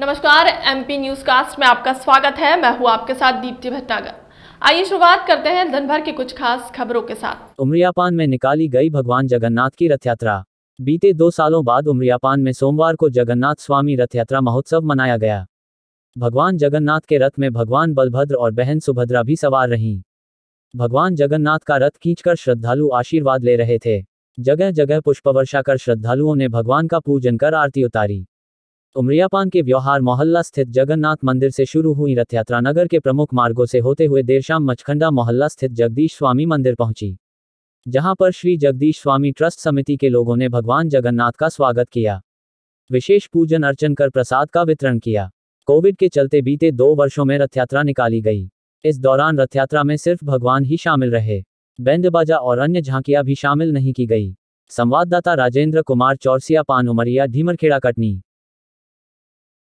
नमस्कार MP news cast में आपका स्वागत है मैं हूँ आपके साथ दीप्ति भट्टागर आइए शुरुआत करते हैं दिन भर की कुछ खास खबरों के साथ उमरियापान में निकाली गई भगवान जगन्नाथ की रथ यात्रा बीते दो सालों बाद उमरियापान में सोमवार को जगन्नाथ स्वामी रथ यात्रा महोत्सव मनाया गया भगवान जगन्नाथ के रथ में भगवान बलभद्र और बहन सुभद्रा भी सवार रहीं भगवान जगन्नाथ का रथ खींचकर श्रद्धालु आशीर्वाद ले रहे थे जगह जगह पुष्प वर्षा कर श्रद्धालुओं ने भगवान का पूजन कर आरती उतारी उमरियापान तो के व्यवहार मोहल्ला स्थित जगन्नाथ मंदिर से शुरू हुई रथ यात्रा नगर के प्रमुख मार्गों से होते हुए देर शाम मचखंडा मोहल्ला स्थित जगदीश स्वामी मंदिर पहुंची जहां पर श्री जगदीश स्वामी ट्रस्ट समिति के लोगों ने भगवान जगन्नाथ का स्वागत किया विशेष पूजन अर्चन कर प्रसाद का वितरण किया कोविड के चलते बीते दो वर्षों में रथ यात्रा निकाली गई इस दौरान रथ यात्रा में सिर्फ भगवान ही शामिल रहे बैंड बाजा और अन्य झांकियां भी शामिल नहीं की गई संवाददाता राजेंद्र कुमार चौरसिया पान उमरिया ढीमरखेड़ा कटनी